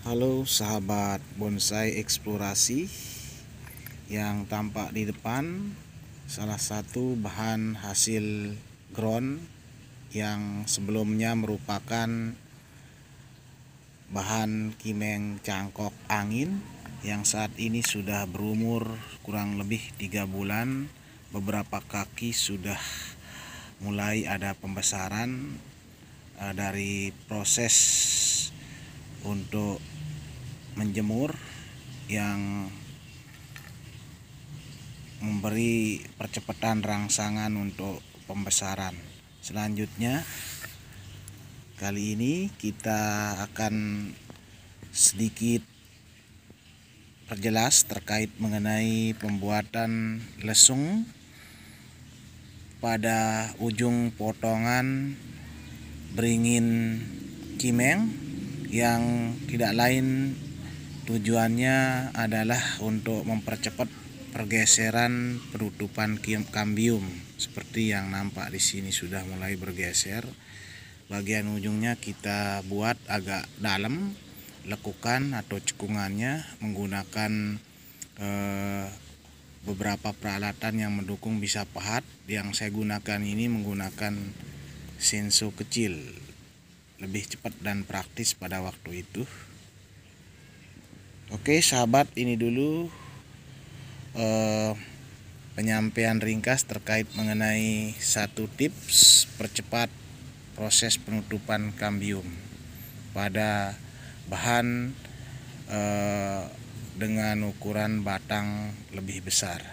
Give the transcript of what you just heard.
Halo sahabat bonsai eksplorasi yang tampak di depan salah satu bahan hasil ground yang sebelumnya merupakan bahan kimeng cangkok angin yang saat ini sudah berumur kurang lebih tiga bulan beberapa kaki sudah mulai ada pembesaran eh, dari proses untuk menjemur yang memberi percepatan rangsangan untuk pembesaran. Selanjutnya kali ini kita akan sedikit perjelas terkait mengenai pembuatan lesung pada ujung potongan beringin cimeng yang tidak lain tujuannya adalah untuk mempercepat pergeseran perutupan kambium seperti yang nampak di sini sudah mulai bergeser bagian ujungnya kita buat agak dalam lekukan atau cekungannya menggunakan eh, beberapa peralatan yang mendukung bisa pahat yang saya gunakan ini menggunakan senso kecil lebih cepat dan praktis pada waktu itu. Oke, sahabat, ini dulu eh, penyampaian ringkas terkait mengenai satu tips percepat proses penutupan kambium pada bahan eh, dengan ukuran batang lebih besar.